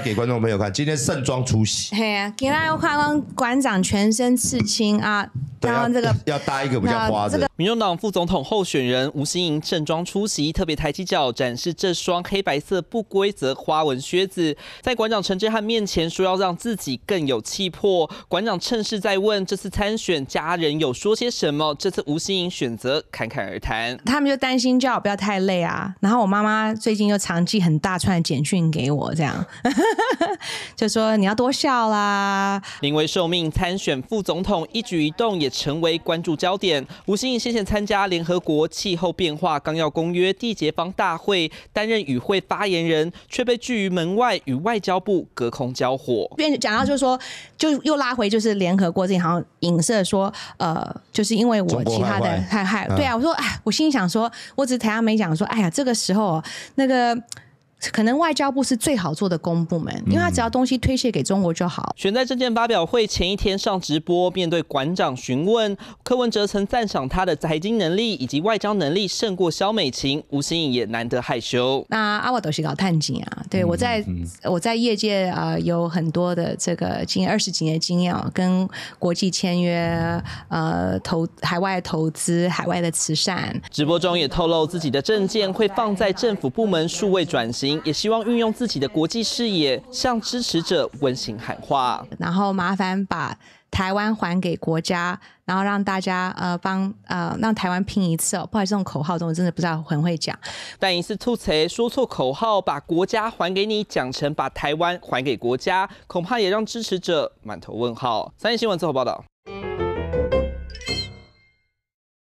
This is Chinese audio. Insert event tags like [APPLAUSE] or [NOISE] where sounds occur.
给观众朋友看，今天盛装出席。嘿呀，给他化妆，馆长全身刺青啊。这个要搭一个比较花的。民众党副总统候选人吴欣盈正装出席特别抬起脚展示这双黑白色不规则花纹靴子，在馆长陈志汉面前说要让自己更有气魄。馆长趁势在问这次参选家人有说些什么？这次吴欣盈选择侃侃而谈。他们就担心叫我不要太累啊。然后我妈妈最近又常寄很大串简讯给我，这样 [LAUGHS] 就说你要多笑啦。临危受命参选副总统，一举一动也。成为关注焦点。吴欣颖先前参加联合国气候变化纲要公约缔结方大会，担任与会发言人，却被拒于门外，与外交部隔空交火。变讲到就是说，就又拉回就是联合国这边好像影射说，呃，就是因为我其他的太太对啊，我说哎，我心想说，我只是台下没讲说，哎呀，这个时候那个。可能外交部是最好做的公部门，因为他只要东西推卸给中国就好。选在证件发表会前一天上直播，面对馆长询问，柯文哲曾赞赏他的财经能力以及外交能力胜过肖美琴，吴欣颖也难得害羞。那阿我都是搞探景啊，对我在我在业界啊有很多的这个近二十几年经验哦，跟国际签约，呃投海外投资，海外的慈善。直播中也透露自己的证件会放在政府部门数位转型。也希望运用自己的国际视野，向支持者温馨喊话，然后麻烦把台湾还给国家，然后让大家呃帮呃让台湾拼一次哦。不好意思，这种口号我真的不知道很会讲，但一次吐槽说错口号，把国家还给你讲成把台湾还给国家，恐怕也让支持者满头问号。三立新闻最后报道。